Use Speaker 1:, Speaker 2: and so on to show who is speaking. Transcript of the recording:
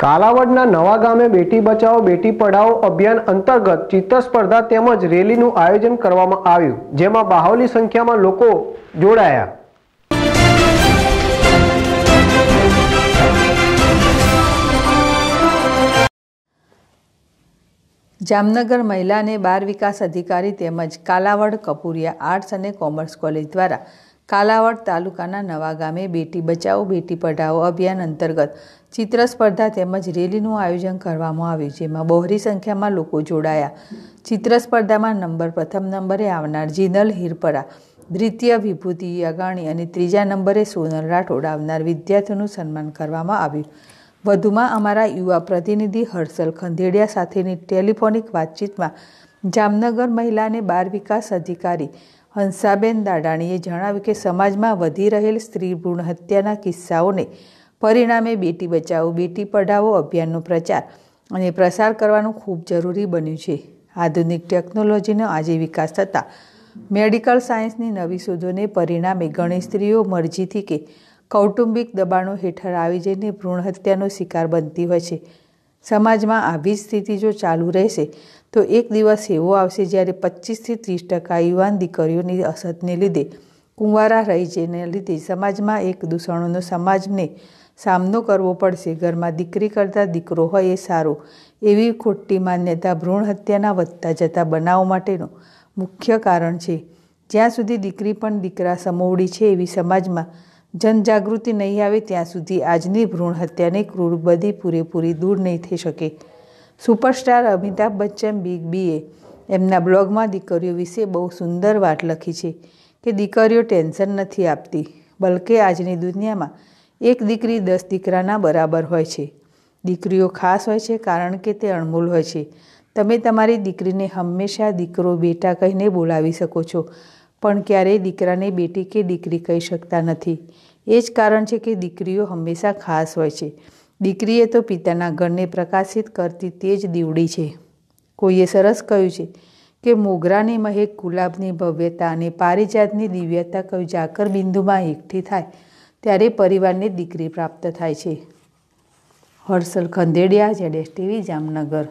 Speaker 1: કાલાવડના નવા ગામે બેટી બચાવો બેટી પઢાઓ અભિયાન અંતર્ગત ચિત્ર સ્પર્ધા તેમજ રેલીનું આયોજન કરવામાં આવ્યું જેમાં બાહોલી સંખ્યામાં લોકો જોડાયા જામનગર મહિલાને બાર વિકાસ અધિકારી તેમજ કાલાવડ કપૂરિયા આર્ટ્સ અને કોમર્સ કોલેજ દ્વારા કાલાવડ તાલુકાના નવા ગામે બેટી બચાવો બેટી પઢાઓ અભિયાન અંતર્ગત ચિત્ર સ્પર્ધા તેમજ રેલીનું આયોજન કરવામાં આવ્યું જેમાં બહોરી સંખ્યામાં લોકો જોડાયા ચિત્ર સ્પર્ધામાં નંબર પ્રથમ નંબરે આવનાર જીનલ હિરપરા દ્વિતીય વિભૂતિ અગાણી અને ત્રીજા નંબરે સોનલ રાઠોડ આવનાર વિદ્યાર્થીઓનું સન્માન કરવામાં આવ્યું વધુમાં અમારા યુવા પ્રતિનિધિ હર્ષલ ખંધેડિયા સાથેની ટેલિફોનિક વાતચીતમાં જામનગર મહિલાને બાળ વિકાસ અધિકારી હંસાબેન દાડાણીએ જણાવ્યું કે સમાજમાં વધી રહેલ સ્ત્રી ભ્રૂણ હત્યાના કિસ્સાઓને પરિણામે બેટી બચાવો બેટી પઢાવો અભિયાનનો પ્રચાર અને પ્રસાર કરવાનું ખૂબ જરૂરી બન્યું છે આધુનિક ટેકનોલોજીનો આજે વિકાસ થતાં મેડિકલ સાયન્સની નવી શોધોને પરિણામે ઘણી સ્ત્રીઓ મરજીથી કે કૌટુંબિક દબાણો હેઠળ આવી જઈને ભ્રૂણ હત્યાનો શિકાર બનતી હોય છે સમાજમાં આવી સ્થિતિ જો ચાલુ રહેશે તો એક દિવસ એવો આવશે જ્યારે પચીસથી ત્રીસ ટકા યુવાન દીકરીઓની અસતને લીધે કુંવારા રહી જેને લીધે સમાજમાં એક દૂષણોનો સમાજને સામનો કરવો પડશે ઘરમાં દીકરી કરતાં દીકરો હોય એ સારો એવી ખોટી માન્યતા ભ્રૂણ હત્યાના વધતા જતા બનાવ માટેનો મુખ્ય કારણ છે જ્યાં સુધી દીકરી પણ દીકરા સમોવડી છે એવી સમાજમાં જનજાગૃતિ નહીં આવે ત્યાં સુધી આજની ભ્રૂણ હત્યાની ક્રૂર બધી પૂરેપૂરી દૂર નહીં થઈ શકે સુપરસ્ટાર અમિતાભ બચ્ચન બિગ બીએ એમના બ્લોગમાં દીકરીઓ વિશે બહુ સુંદર વાત લખી છે કે દીકરીઓ ટેન્શન નથી આપતી બલકે આજની દુનિયામાં એક દીકરી દસ દીકરાના બરાબર હોય છે દીકરીઓ ખાસ હોય છે કારણ કે તે અણમોલ હોય છે તમે તમારી દીકરીને હંમેશા દીકરો બેટા કહીને બોલાવી શકો છો પણ ક્યારેય દીકરાને બેટી કે દીકરી કહી શકતા નથી એ જ કારણ છે કે દીકરીઓ હંમેશા ખાસ હોય છે દીકરીએ તો પિતાના ઘરને પ્રકાશિત કરતી તે જ દીવડી છે કોઈએ સરસ કહ્યું છે કે મોગરાની મહેક ગુલાબની ભવ્યતા અને પારિજાતની દિવ્યતા કયું જાકર બિંદુમાં એકઠી થાય ત્યારે પરિવારને દીકરી પ્રાપ્ત થાય છે હર્ષલ ખંદેડિયા જેડેસ ટીવી જામનગર